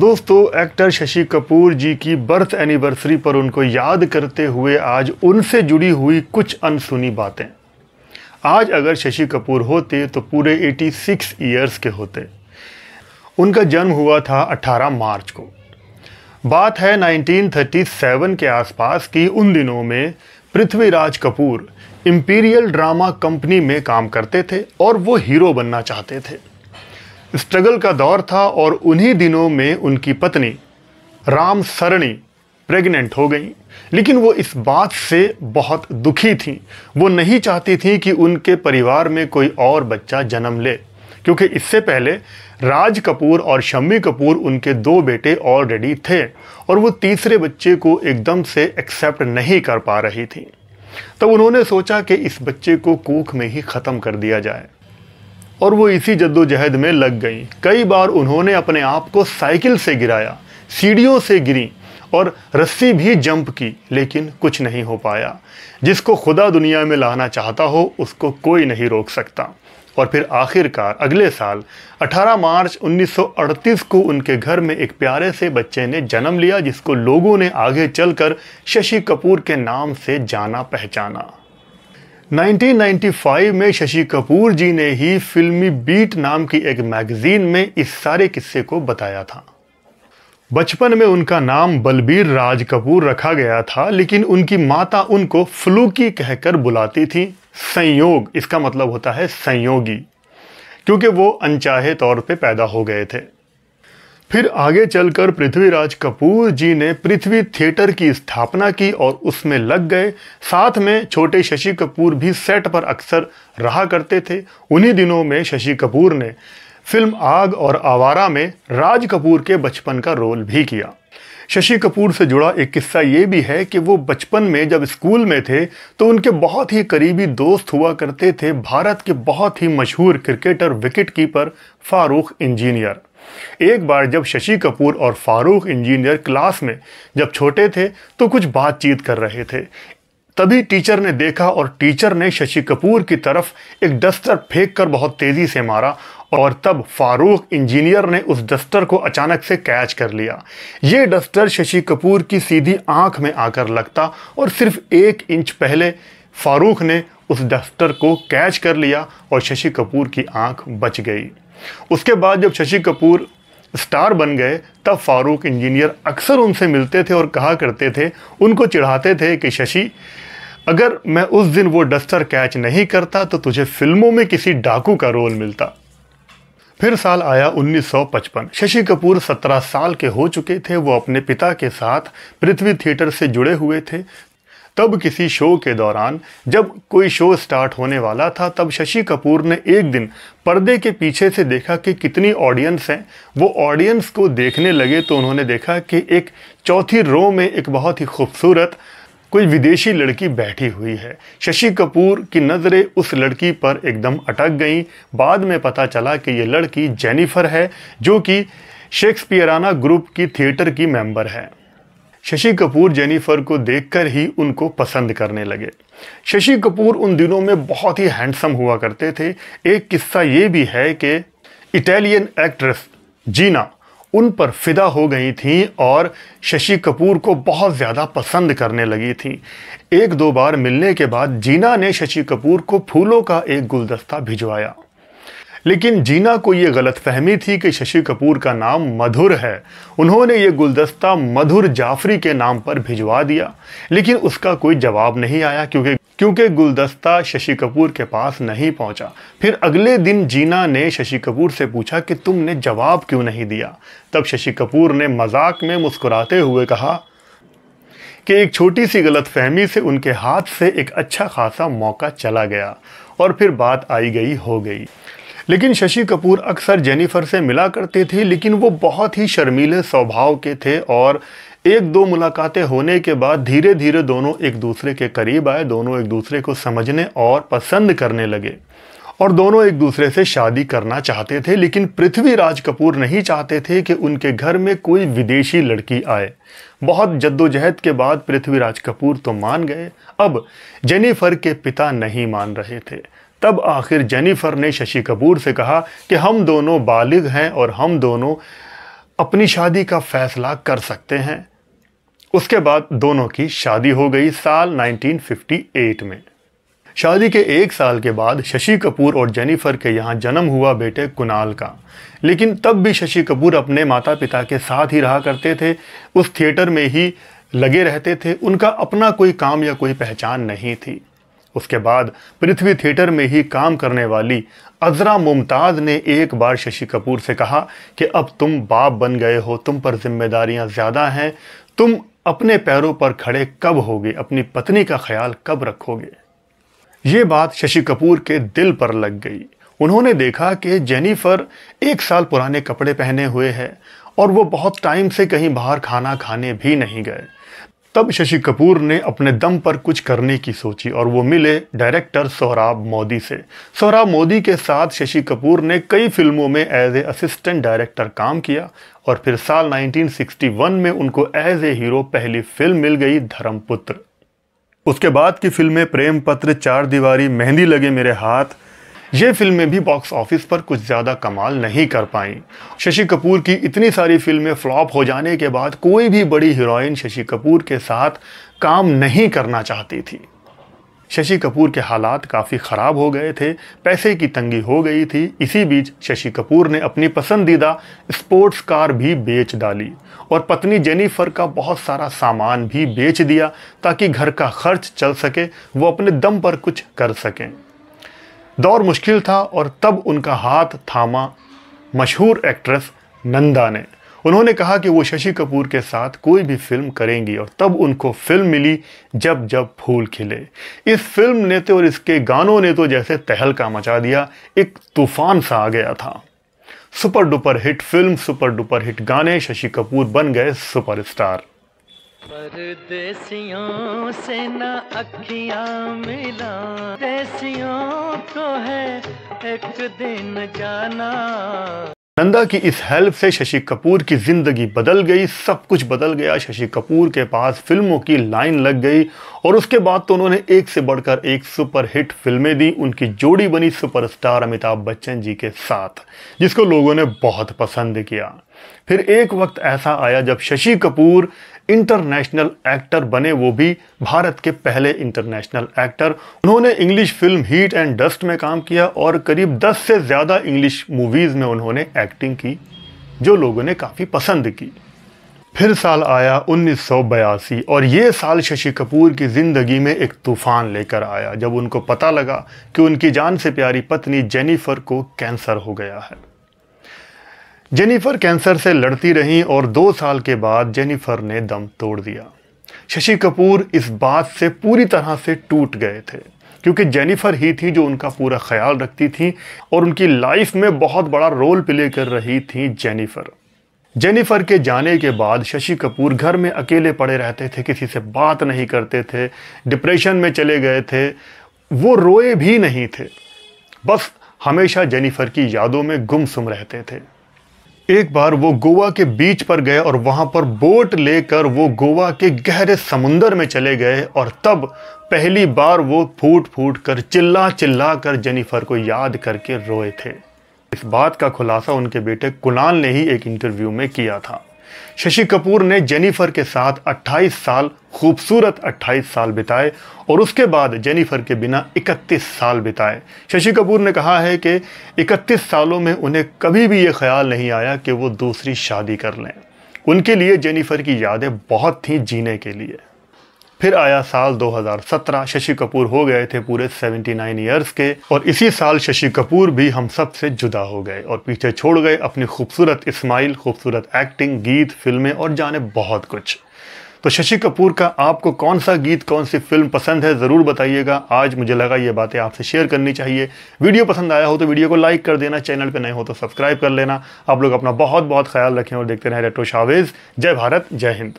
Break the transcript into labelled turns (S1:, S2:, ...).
S1: दोस्तों एक्टर शशि कपूर जी की birth anniversary पर उनको याद करते हुए आज उनसे जुड़ी हुई कुछ अनसुनी बातें आज अगर शशि कपूर होते तो पूरे 86 ईयर्स के होते उनका जन्म हुआ था 18 मार्च को बात है 1937 के आसपास की उन दिनों में Prithviraj Kapoor Imperial drama company में काम करते थे और वो हीरो बनना चाहते थे स्ट्रगल का दौर था और उन्हीं दिनों में उनकी पत्नी राम सरणी प्रेग्नेंट हो गई लेकिन वो इस बात से बहुत दुखी थी वो नहीं चाहती थी कि उनके परिवार में कोई और बच्चा जन्म ले क्योंकि इससे पहले राज कपूर और शम्मी कपूर उनके दो बेटे ऑलरेडी थे और वो तीसरे बच्चे को एकदम से एक्सेप्ट नहीं कर पा रही थी तब उन्होंने सोचा कि इस बच्चे को कूख में ही ख़त्म कर दिया जाए और वो इसी जद्दोजहद में लग गईं कई बार उन्होंने अपने आप को साइकिल से गिराया सीढ़ियों से गिरी और रस्सी भी जंप की लेकिन कुछ नहीं हो पाया जिसको खुदा दुनिया में लाना चाहता हो उसको कोई नहीं रोक सकता और फिर आखिरकार अगले साल 18 मार्च 1938 को उनके घर में एक प्यारे से बच्चे ने जन्म लिया जिसको लोगों ने आगे चलकर शशि कपूर के नाम से जाना पहचाना 1995 में शशि कपूर जी ने ही फिल्मी बीट नाम की एक मैगजीन में इस सारे किस्से को बताया था बचपन में उनका नाम बलबीर राज कपूर रखा गया था लेकिन उनकी माता उनको फ्लूकी कहकर बुलाती थी संयोग इसका मतलब होता है संयोगी क्योंकि वो अनचाहे तौर पे पैदा हो गए थे फिर आगे चलकर पृथ्वीराज कपूर जी ने पृथ्वी थिएटर की स्थापना की और उसमें लग गए साथ में छोटे शशि कपूर भी सेट पर अक्सर रहा करते थे उन्हीं दिनों में शशि कपूर ने फिल्म आग और आवारा में राज कपूर के बचपन का रोल भी किया शशि कपूर से जुड़ा एक किस्सा ये भी है कि वो बचपन में जब स्कूल में थे तो उनके बहुत ही करीबी दोस्त हुआ करते थे भारत के बहुत ही मशहूर cricketer wicket keeper Farooq Engineer एक बार जब शशि कपूर और फारूक इंजीनियर क्लास में जब छोटे थे तो कुछ बातचीत कर रहे थे तभी टीचर ने देखा और टीचर ने शशि कपूर की तरफ एक डस्टर फेंक कर बहुत तेज़ी से मारा और तब फारूक इंजीनियर ने उस डस्टर को अचानक से कैच कर लिया ये डस्टर शशि कपूर की सीधी आंख में आकर लगता और सिर्फ एक इंच पहले फारूक ने उस डस्टर को कैच कर लिया और शशि कपूर की आंख बच गई उसके बाद जब शशि कपूर स्टार बन गए तब फारूक इंजीनियर अक्सर उनसे मिलते थे और कहा करते थे उनको चिढ़ाते थे कि शशि अगर मैं उस दिन वो डस्टर कैच नहीं करता तो तुझे फिल्मों में किसी डाकू का रोल मिलता फिर साल आया 1955 शशि कपूर 17 साल के हो चुके थे वो अपने पिता के साथ पृथ्वी थिएटर से जुड़े हुए थे तब किसी शो के दौरान जब कोई शो स्टार्ट होने वाला था तब शशि कपूर ने एक दिन पर्दे के पीछे से देखा कि कितनी ऑडियंस हैं वो ऑडियंस को देखने लगे तो उन्होंने देखा कि एक चौथी रो में एक बहुत ही खूबसूरत कोई विदेशी लड़की बैठी हुई है शशि कपूर की नज़रें उस लड़की पर एकदम अटक गईं बाद में पता चला कि ये लड़की जेनिफर है जो कि शेक्सपियराना ग्रुप की थिएटर की मेंबर है शशि कपूर जेनिफर को देखकर ही उनको पसंद करने लगे शशि कपूर उन दिनों में बहुत ही हैंडसम हुआ करते थे एक किस्सा ये भी है कि इटालियन एक्ट्रेस जीना उन पर फिदा हो गई थी और शशि कपूर को बहुत ज़्यादा पसंद करने लगी थी एक दो बार मिलने के बाद जीना ने शशि कपूर को फूलों का एक गुलदस्ता भिजवाया लेकिन जीना को ये गलतफहमी थी कि शशि कपूर का नाम मधुर है उन्होंने ये गुलदस्ता मधुर जाफरी के नाम पर भिजवा दिया लेकिन उसका कोई जवाब नहीं आया क्योंकि क्योंकि गुलदस्ता शशि कपूर के पास नहीं पहुंचा फिर अगले दिन जीना ने शशि कपूर से पूछा कि तुमने जवाब क्यों नहीं दिया तब शशि कपूर ने मजाक में मुस्कुराते हुए कहा कि एक छोटी सी गलतफहमी से उनके हाथ से एक अच्छा खासा मौका चला गया और फिर बात आई गई हो गई लेकिन शशि कपूर अक्सर जेनिफर से मिला करते थे लेकिन वो बहुत ही शर्मीले स्वभाव के थे और एक दो मुलाकातें होने के बाद धीरे धीरे दोनों एक दूसरे के करीब आए दोनों एक दूसरे को समझने और पसंद करने लगे और दोनों एक दूसरे से शादी करना चाहते थे लेकिन पृथ्वीराज कपूर नहीं चाहते थे कि उनके घर में कोई विदेशी लड़की आए बहुत जद्दोजहद के बाद पृथ्वीराज कपूर तो मान गए अब जेनिफर के पिता नहीं मान रहे थे तब आखिर जेनिफर ने शशि कपूर से कहा कि हम दोनों बालिग हैं और हम दोनों अपनी शादी का फैसला कर सकते हैं उसके बाद दोनों की शादी हो गई साल 1958 में शादी के एक साल के बाद शशि कपूर और जेनिफर के यहाँ जन्म हुआ बेटे कुणाल का लेकिन तब भी शशि कपूर अपने माता पिता के साथ ही रहा करते थे उस थिएटर में ही लगे रहते थे उनका अपना कोई काम या कोई पहचान नहीं थी उसके बाद पृथ्वी थिएटर में ही काम करने वाली अजरा मुमताज़ ने एक बार शशि कपूर से कहा कि अब तुम बाप बन गए हो तुम पर जिम्मेदारियां ज़्यादा हैं तुम अपने पैरों पर खड़े कब होगे अपनी पत्नी का ख्याल कब रखोगे ये बात शशि कपूर के दिल पर लग गई उन्होंने देखा कि जेनिफर एक साल पुराने कपड़े पहने हुए है और वो बहुत टाइम से कहीं बाहर खाना खाने भी नहीं गए तब शशि कपूर ने अपने दम पर कुछ करने की सोची और वो मिले डायरेक्टर सौराब मोदी से सौराब मोदी के साथ शशि कपूर ने कई फिल्मों में एज ए असिस्टेंट डायरेक्टर काम किया और फिर साल 1961 में उनको एज ए हीरो पहली फिल्म मिल गई धर्मपुत्र उसके बाद की फिल्में प्रेम पत्र चार दीवारी मेहंदी लगे मेरे हाथ ये फिल्में भी बॉक्स ऑफिस पर कुछ ज़्यादा कमाल नहीं कर पाईं शशि कपूर की इतनी सारी फिल्में फ्लॉप हो जाने के बाद कोई भी बड़ी हीरोइन शशि कपूर के साथ काम नहीं करना चाहती थी शशि कपूर के हालात काफ़ी ख़राब हो गए थे पैसे की तंगी हो गई थी इसी बीच शशि कपूर ने अपनी पसंदीदा स्पोर्ट्स कार भी बेच डाली और पत्नी जेनिफर का बहुत सारा सामान भी बेच दिया ताकि घर का खर्च चल सके वो अपने दम पर कुछ कर सकें दौर मुश्किल था और तब उनका हाथ थामा मशहूर एक्ट्रेस नंदा ने उन्होंने कहा कि वो शशि कपूर के साथ कोई भी फिल्म करेंगी और तब उनको फिल्म मिली जब जब फूल खिले इस फिल्म ने तो और इसके गानों ने तो जैसे तहलका मचा दिया एक तूफान सा आ गया था super duper hit film super duper hit गाने शशि कपूर बन गए सुपरस्टार परदेसियों से न अखियां मिला देसियों को है एक दिन जाना नंदा की इस हेल्प से शशि कपूर की ज़िंदगी बदल गई सब कुछ बदल गया शशि कपूर के पास फिल्मों की लाइन लग गई और उसके बाद तो उन्होंने एक से बढ़कर एक सुपरहिट फिल्में दी उनकी जोड़ी बनी सुपरस्टार अमिताभ बच्चन जी के साथ जिसको लोगों ने बहुत पसंद किया फिर एक वक्त ऐसा आया जब शशि कपूर इंटरनेशनल एक्टर बने वो भी भारत के पहले इंटरनेशनल एक्टर उन्होंने English film Heat and Dust में काम किया और करीब 10 से ज़्यादा इंग्लिश मूवीज़ में उन्होंने एक्टिंग की जो लोगों ने काफ़ी पसंद की फिर साल आया उन्नीस और ये साल शशि कपूर की ज़िंदगी में एक तूफ़ान लेकर आया जब उनको पता लगा कि उनकी जान से प्यारी पत्नी जेनिफर को कैंसर हो गया है जेनिफर कैंसर से लड़ती रहीं और दो साल के बाद जेनिफर ने दम तोड़ दिया शशि कपूर इस बात से पूरी तरह से टूट गए थे क्योंकि जेनिफर ही थी जो उनका पूरा ख्याल रखती थी और उनकी लाइफ में बहुत बड़ा रोल प्ले कर रही थी जेनिफर जेनिफर के जाने के बाद शशि कपूर घर में अकेले पड़े रहते थे किसी से बात नहीं करते थे डिप्रेशन में चले गए थे वो रोए भी नहीं थे बस हमेशा जेनिफर की यादों में गुमसुम रहते थे एक बार वो गोवा के बीच पर गए और वहाँ पर बोट लेकर वो गोवा के गहरे समुंदर में चले गए और तब पहली बार वो फूट फूट कर चिल्ला चिल्ला कर जेनिफर को याद करके रोए थे इस बात का खुलासा उनके बेटे कुणाल ने ही एक इंटरव्यू में किया था शशि कपूर ने जेनिफर के साथ 28 साल खूबसूरत 28 साल बिताए और उसके बाद जेनिफर के बिना 31 साल बिताए शशि कपूर ने कहा है कि 31 सालों में उन्हें कभी भी ये ख्याल नहीं आया कि वो दूसरी शादी कर लें उनके लिए जेनिफर की यादें बहुत थी जीने के लिए फिर आया साल 2017 शशि कपूर हो गए थे पूरे 79 इयर्स के और इसी साल शशि कपूर भी हम सब से जुदा हो गए और पीछे छोड़ गए अपनी खूबसूरत स्माइल खूबसूरत एक्टिंग गीत फिल्में और जाने बहुत कुछ तो शशि कपूर का आपको कौन सा गीत कौन सी फिल्म पसंद है ज़रूर बताइएगा आज मुझे लगा ये बातें आपसे शेयर करनी चाहिए वीडियो पसंद आया हो तो वीडियो को लाइक कर देना चैनल पर नए हो तो सब्सक्राइब कर लेना आप लोग अपना बहुत बहुत ख्याल रखें और देखते रहें रेट्रो शावेज़ जय भारत जय हिंद